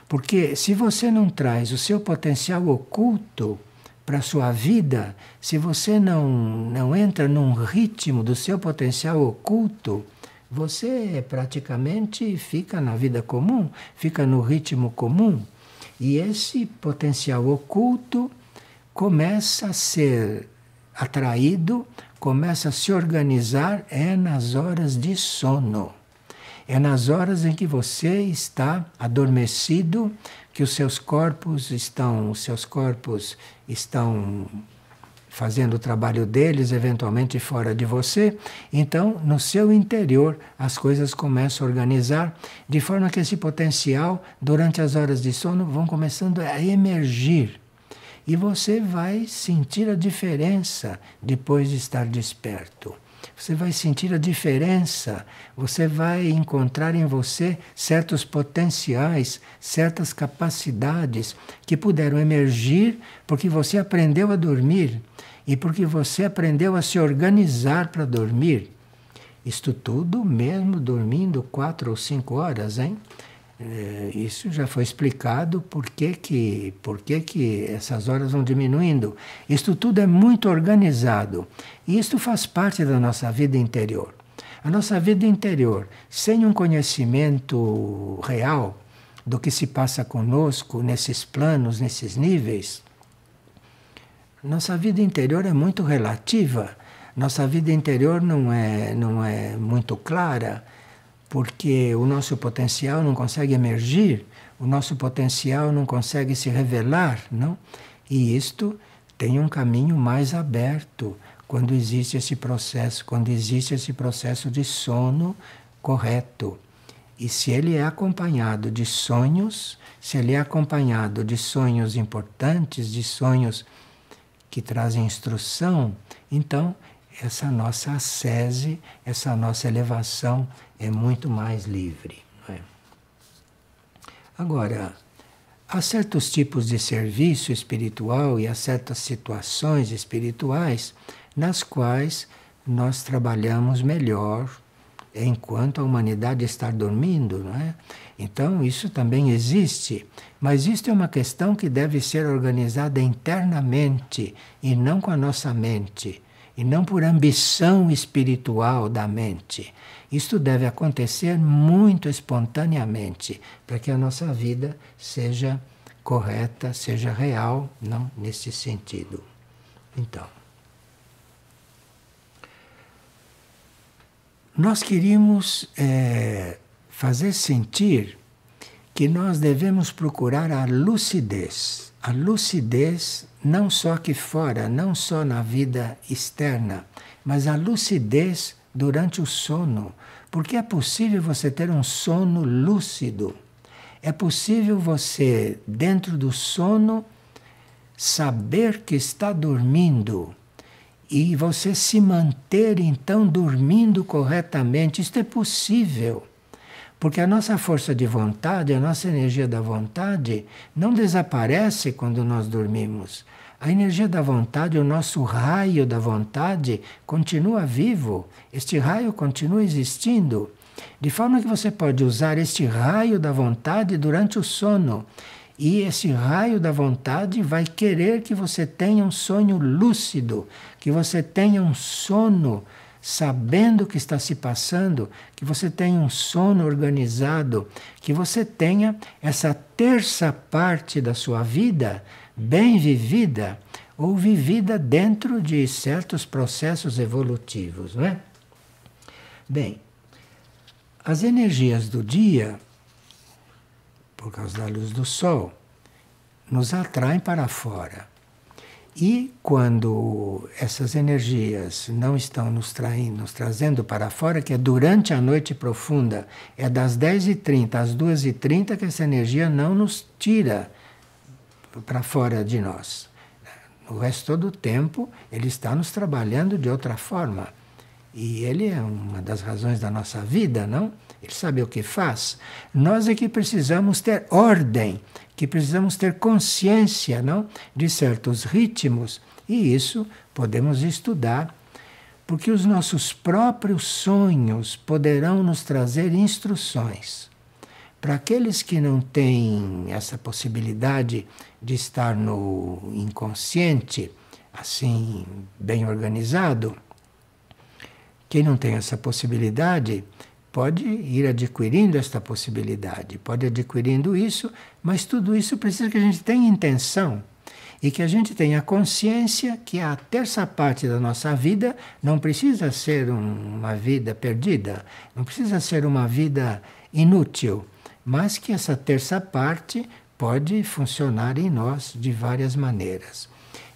Porque se você não traz o seu potencial oculto para a sua vida, se você não, não entra num ritmo do seu potencial oculto, você praticamente fica na vida comum, fica no ritmo comum. E esse potencial oculto começa a ser atraído começa a se organizar é nas horas de sono. É nas horas em que você está adormecido que os seus corpos estão, os seus corpos estão fazendo o trabalho deles eventualmente fora de você. Então, no seu interior, as coisas começam a organizar de forma que esse potencial durante as horas de sono vão começando a emergir e você vai sentir a diferença depois de estar desperto. Você vai sentir a diferença, você vai encontrar em você certos potenciais, certas capacidades que puderam emergir porque você aprendeu a dormir e porque você aprendeu a se organizar para dormir. Isto tudo mesmo dormindo quatro ou cinco horas, hein? É, isso já foi explicado por que, que, por que, que essas horas vão diminuindo. Isto tudo é muito organizado e isto faz parte da nossa vida interior. A nossa vida interior, sem um conhecimento real do que se passa conosco nesses planos, nesses níveis, nossa vida interior é muito relativa. Nossa vida interior não é, não é muito clara porque o nosso potencial não consegue emergir, o nosso potencial não consegue se revelar, não? E isto tem um caminho mais aberto quando existe esse processo, quando existe esse processo de sono correto. E se ele é acompanhado de sonhos, se ele é acompanhado de sonhos importantes, de sonhos que trazem instrução, então essa nossa ascese, essa nossa elevação é muito mais livre. É? Agora, há certos tipos de serviço espiritual e há certas situações espirituais nas quais nós trabalhamos melhor enquanto a humanidade está dormindo, não é? Então, isso também existe, mas isto é uma questão que deve ser organizada internamente e não com a nossa mente, e não por ambição espiritual da mente. Isto deve acontecer muito espontaneamente para que a nossa vida seja correta, seja real, não nesse sentido. Então, nós queríamos é, fazer sentir que nós devemos procurar a lucidez. A lucidez não só aqui fora, não só na vida externa, mas a lucidez durante o sono, porque é possível você ter um sono lúcido. É possível você, dentro do sono, saber que está dormindo e você se manter então dormindo corretamente. Isto é possível. Porque a nossa força de vontade, a nossa energia da vontade, não desaparece quando nós dormimos. A energia da vontade, o nosso raio da vontade, continua vivo. Este raio continua existindo. De forma que você pode usar este raio da vontade durante o sono. E esse raio da vontade vai querer que você tenha um sonho lúcido, que você tenha um sono sabendo o que está se passando, que você tenha um sono organizado, que você tenha essa terça parte da sua vida bem vivida ou vivida dentro de certos processos evolutivos, não é? Bem, as energias do dia, por causa da luz do sol, nos atraem para fora. E quando essas energias não estão nos, traindo, nos trazendo para fora, que é durante a noite profunda, é das 10h30 às 2h30 que essa energia não nos tira para fora de nós. O resto todo o tempo ele está nos trabalhando de outra forma. E ele é uma das razões da nossa vida, não? Ele sabe o que faz. Nós é que precisamos ter ordem, que precisamos ter consciência, não? De certos ritmos. E isso podemos estudar, porque os nossos próprios sonhos poderão nos trazer instruções. Para aqueles que não têm essa possibilidade de estar no inconsciente, assim, bem organizado, quem não tem essa possibilidade pode ir adquirindo esta possibilidade, pode adquirindo isso, mas tudo isso precisa que a gente tenha intenção e que a gente tenha consciência que a terça parte da nossa vida não precisa ser um, uma vida perdida, não precisa ser uma vida inútil, mas que essa terça parte pode funcionar em nós de várias maneiras.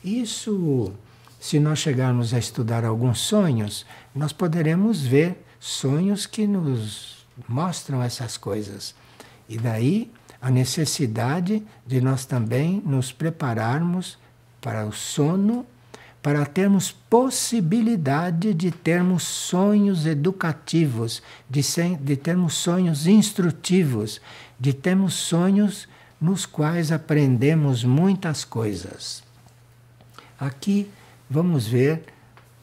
Isso, se nós chegarmos a estudar alguns sonhos, nós poderemos ver sonhos que nos mostram essas coisas. E daí a necessidade de nós também nos prepararmos para o sono para termos possibilidade de termos sonhos educativos, de, sem, de termos sonhos instrutivos, de termos sonhos nos quais aprendemos muitas coisas. Aqui vamos ver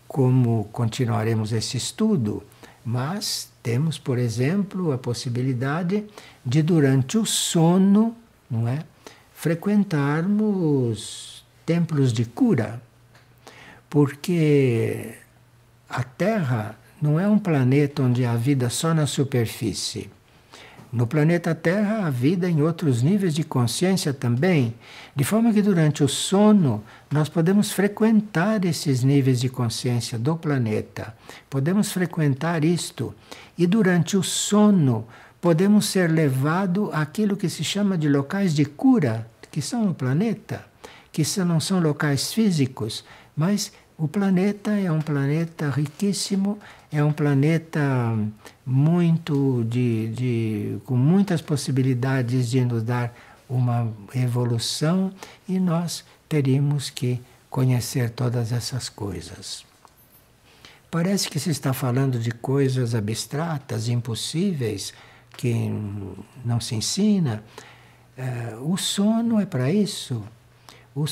como continuaremos esse estudo, mas temos, por exemplo, a possibilidade de durante o sono, não é, frequentarmos templos de cura porque a Terra não é um planeta onde há vida só na superfície. No planeta Terra há vida em outros níveis de consciência também, de forma que durante o sono nós podemos frequentar esses níveis de consciência do planeta, podemos frequentar isto, e durante o sono podemos ser levados àquilo que se chama de locais de cura, que são o planeta, que não são locais físicos, mas o planeta é um planeta riquíssimo, é um planeta muito de, de, com muitas possibilidades de nos dar uma evolução e nós teríamos que conhecer todas essas coisas. Parece que se está falando de coisas abstratas, impossíveis, que não se ensina. Eh, o sono é para isso.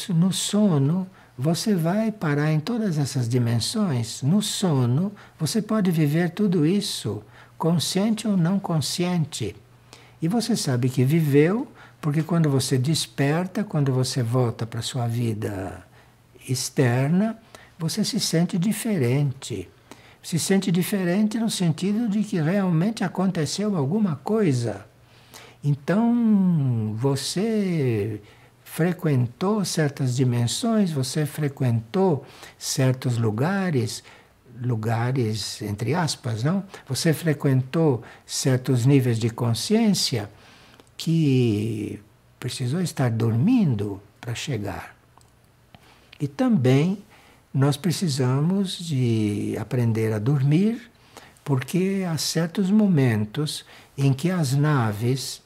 no sono você vai parar em todas essas dimensões, no sono, você pode viver tudo isso, consciente ou não consciente. E você sabe que viveu, porque quando você desperta, quando você volta para a sua vida externa, você se sente diferente. Se sente diferente no sentido de que realmente aconteceu alguma coisa. Então, você frequentou certas dimensões, você frequentou certos lugares, lugares entre aspas, não? Você frequentou certos níveis de consciência que precisou estar dormindo para chegar. E também nós precisamos de aprender a dormir, porque há certos momentos em que as naves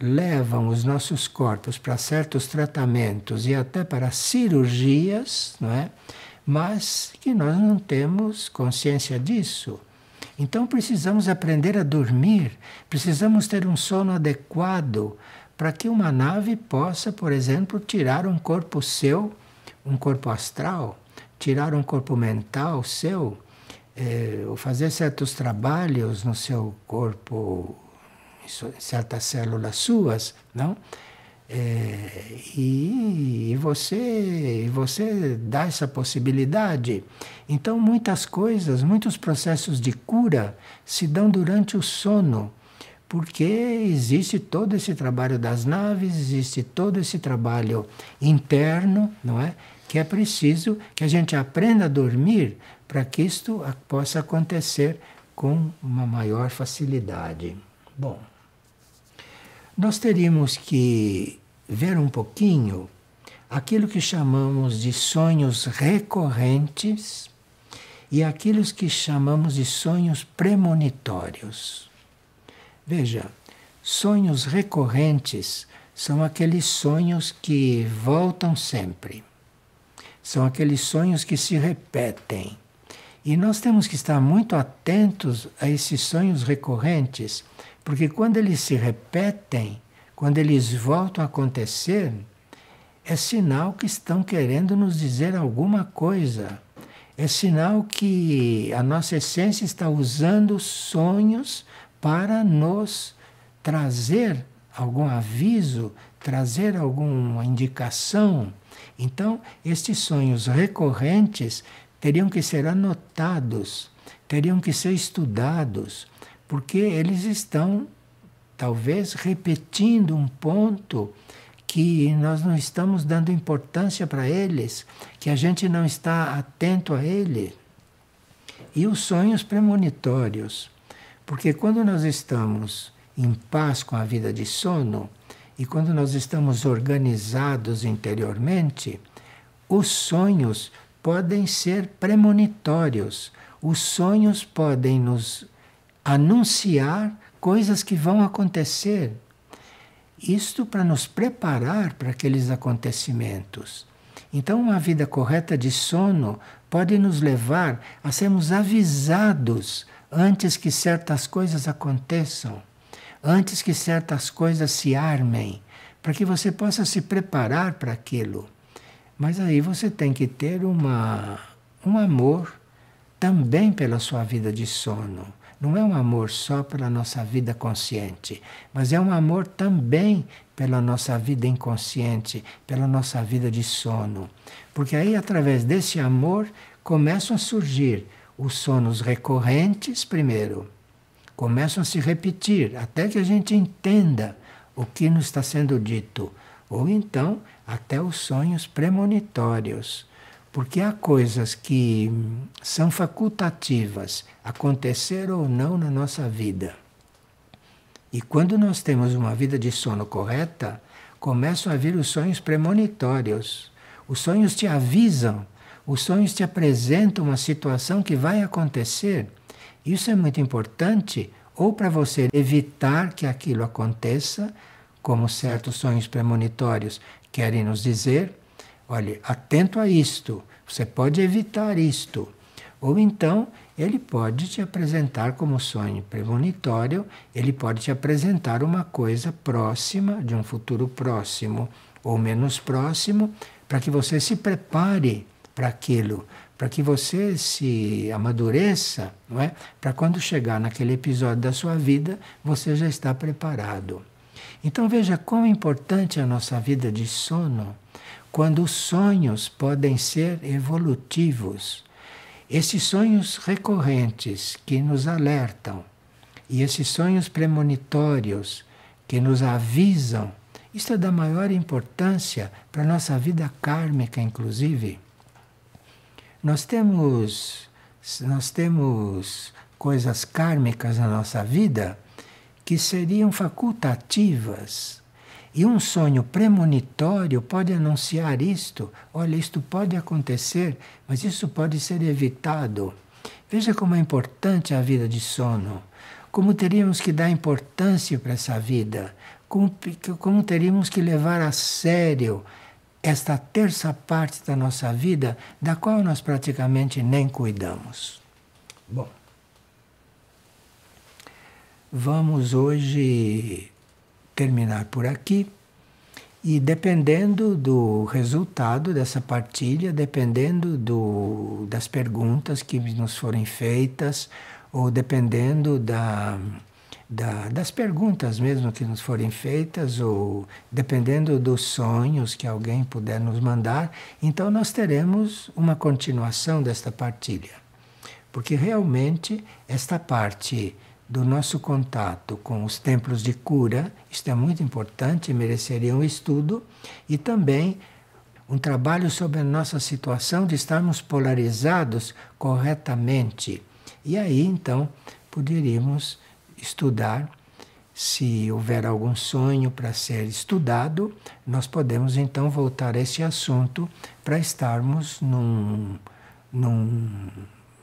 levam os nossos corpos para certos tratamentos e até para cirurgias, não é? mas que nós não temos consciência disso. Então precisamos aprender a dormir, precisamos ter um sono adequado para que uma nave possa, por exemplo, tirar um corpo seu, um corpo astral, tirar um corpo mental seu, eh, ou fazer certos trabalhos no seu corpo certas células suas, não? É, e, e, você e você dá essa possibilidade. Então muitas coisas, muitos processos de cura se dão durante o sono, porque existe todo esse trabalho das naves, existe todo esse trabalho interno, não é? Que é preciso que a gente aprenda a dormir para que isto possa acontecer com uma maior facilidade. Bom nós teríamos que ver um pouquinho aquilo que chamamos de sonhos recorrentes e aquilo que chamamos de sonhos premonitórios. Veja, sonhos recorrentes são aqueles sonhos que voltam sempre. São aqueles sonhos que se repetem. E nós temos que estar muito atentos a esses sonhos recorrentes, porque quando eles se repetem, quando eles voltam a acontecer, é sinal que estão querendo nos dizer alguma coisa. É sinal que a nossa essência está usando sonhos para nos trazer algum aviso, trazer alguma indicação. Então, estes sonhos recorrentes teriam que ser anotados, teriam que ser estudados porque eles estão talvez repetindo um ponto que nós não estamos dando importância para eles, que a gente não está atento a ele. E os sonhos premonitórios, porque quando nós estamos em paz com a vida de sono e quando nós estamos organizados interiormente, os sonhos podem ser premonitórios. Os sonhos podem nos anunciar coisas que vão acontecer. Isto para nos preparar para aqueles acontecimentos. Então, uma vida correta de sono pode nos levar a sermos avisados antes que certas coisas aconteçam, antes que certas coisas se armem, para que você possa se preparar para aquilo. Mas aí você tem que ter uma, um amor também pela sua vida de sono não é um amor só pela nossa vida consciente, mas é um amor também pela nossa vida inconsciente, pela nossa vida de sono. Porque aí, através desse amor, começam a surgir os sonos recorrentes, primeiro, começam a se repetir até que a gente entenda o que nos está sendo dito, ou então até os sonhos premonitórios porque há coisas que hum, são facultativas, acontecer ou não na nossa vida. E quando nós temos uma vida de sono correta, começam a vir os sonhos premonitórios. Os sonhos te avisam, os sonhos te apresentam uma situação que vai acontecer. Isso é muito importante, ou para você evitar que aquilo aconteça, como certos sonhos premonitórios querem nos dizer, olhe, atento a isto, você pode evitar isto. Ou então, ele pode te apresentar como sonho premonitório, ele pode te apresentar uma coisa próxima, de um futuro próximo ou menos próximo, para que você se prepare para aquilo, para que você se amadureça, não é? Para quando chegar naquele episódio da sua vida, você já está preparado. Então veja quão importante é a nossa vida de sono quando os sonhos podem ser evolutivos. Esses sonhos recorrentes que nos alertam e esses sonhos premonitórios que nos avisam, isto é da maior importância para a nossa vida kármica, inclusive. Nós temos, nós temos coisas kármicas na nossa vida que seriam facultativas e um sonho premonitório pode anunciar isto. Olha, isto pode acontecer, mas isso pode ser evitado. Veja como é importante a vida de sono. Como teríamos que dar importância para essa vida. Como, como teríamos que levar a sério esta terça parte da nossa vida, da qual nós praticamente nem cuidamos. Bom, vamos hoje terminar por aqui. E dependendo do resultado dessa partilha, dependendo do, das perguntas que nos forem feitas, ou dependendo da, da, das perguntas mesmo que nos forem feitas, ou dependendo dos sonhos que alguém puder nos mandar, então nós teremos uma continuação desta partilha. Porque realmente esta parte do nosso contato com os templos de cura, isto é muito importante, mereceria um estudo, e também um trabalho sobre a nossa situação de estarmos polarizados corretamente. E aí, então, poderíamos estudar. Se houver algum sonho para ser estudado, nós podemos então voltar a esse assunto para estarmos num, num,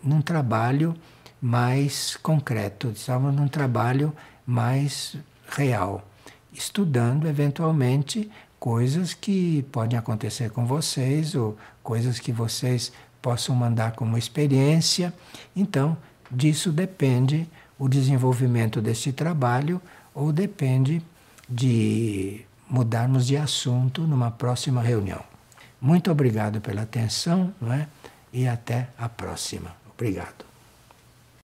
num trabalho mais concreto, estávamos num trabalho mais real, estudando eventualmente coisas que podem acontecer com vocês ou coisas que vocês possam mandar como experiência. Então, disso depende o desenvolvimento deste trabalho ou depende de mudarmos de assunto numa próxima reunião. Muito obrigado pela atenção não é? e até a próxima. Obrigado.